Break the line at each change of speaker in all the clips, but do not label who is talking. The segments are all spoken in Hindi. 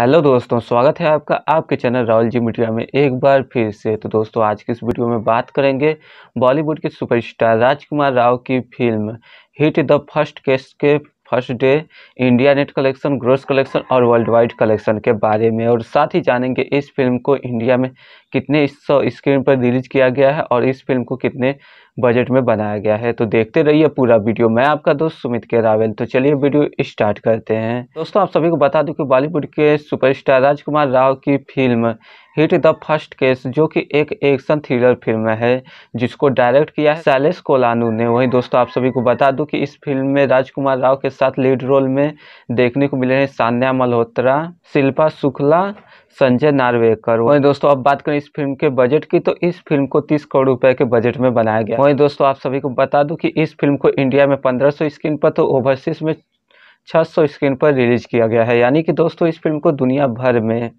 हेलो दोस्तों स्वागत है आपका आपके चैनल राहुल जी मीडिया में एक बार फिर से तो दोस्तों आज के इस वीडियो में बात करेंगे बॉलीवुड के सुपरस्टार राजकुमार राव की film hit the first case के first day India net collection gross collection और वर्ल्ड वाइड कलेक्शन के बारे में और साथ ही जानेंगे इस फिल्म को इंडिया में कितने इस सौ स्क्रीन पर रिलीज किया गया है और इस फिल्म को कितने बजट में बनाया गया है तो देखते रहिए पूरा वीडियो मैं आपका दोस्त सुमित के रावल तो चलिए वीडियो स्टार्ट करते हैं दोस्तों आप सभी को बता दूं कि बॉलीवुड के सुपरस्टार राजकुमार राव की film hit the first case जो कि एक एक्शन थ्रिलर फिल्म है जिसको डायरेक्ट किया है सैलेस कोलानू ने वहीं दोस्तों आप सभी को बता दूं कि इस फिल्म में राजकुमार राव के साथ लीड रोल में देखने को मिले हैं सान्या मल्होत्रा शिल्पा शुक्ला संजय नार्वेकर वहीं दोस्तों अब बात करें इस फिल्म के बजट की तो इस फिल्म को तीस करोड़ रुपए के बजट में बनाया गया वही दोस्तों आप सभी को बता दूं कि इस फिल्म को इंडिया में पंद्रह सौ स्क्रीन पर तो ओवरसीज में छः सौ स्क्रीन पर रिलीज किया गया है यानी कि दोस्तों इस फिल्म को दुनिया भर में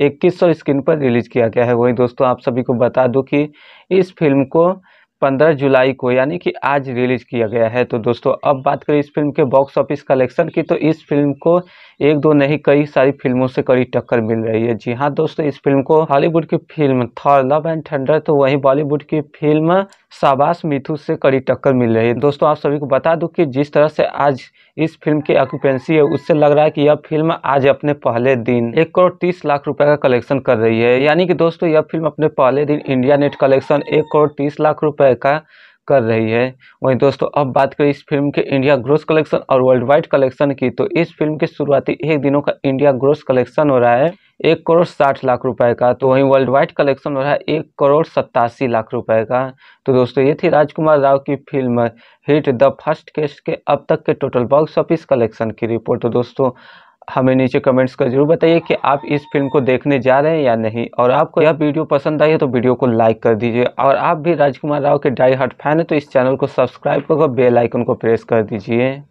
इक्कीस सौ स्क्रीन पर रिलीज किया गया है वही दोस्तों आप सभी को बता दूँ कि इस फिल्म को 15 जुलाई को यानी कि आज रिलीज किया गया है तो दोस्तों अब बात करें इस फिल्म के बॉक्स ऑफिस कलेक्शन की तो इस फिल्म को एक दो नहीं कई सारी फिल्मों से कड़ी टक्कर मिल रही है जी हाँ दोस्तों इस फिल्म को हॉलीवुड की film Thor love and thunder तो वही बॉलीवुड की फिल्म शाबाश मिथु से कड़ी टक्कर मिल रही है दोस्तों आप सभी को बता दूं कि जिस तरह से आज इस फिल्म की ऑक्यूपेंसी है उससे लग रहा है कि यह फिल्म आज अपने पहले दिन एक करोड़ तीस लाख रुपए का कलेक्शन कर रही है यानी कि दोस्तों यह फिल्म अपने पहले दिन इंडिया नेट कलेक्शन एक करोड़ तीस लाख रुपए का कर रही है वहीं दोस्तों अब बात करें इस फिल्म के इंडिया ग्रोस कलेक्शन और वर्ल्ड वाइड कलेक्शन की तो इस फिल्म के शुरुआती एक दिनों का इंडिया ग्रोस कलेक्शन हो रहा है एक करोड़ साठ लाख रुपए का तो वहीं वर्ल्ड वाइड कलेक्शन हो रहा है एक करोड़ सत्तासी लाख रुपए का तो दोस्तों ये थी राजकुमार राव की film hit the first case के अब तक के टोटल बॉक्स ऑफिस कलेक्शन की रिपोर्ट तो दोस्तों हमें नीचे कमेंट्स कर जरूर बताइए कि आप इस फिल्म को देखने जा रहे हैं या नहीं और आपको यह वीडियो पसंद आई है तो वीडियो को लाइक कर दीजिए और आप भी राजकुमार राव के डाई हार्ट फैन है तो इस चैनल को सब्सक्राइब कर बेल आइकन को प्रेस कर दीजिए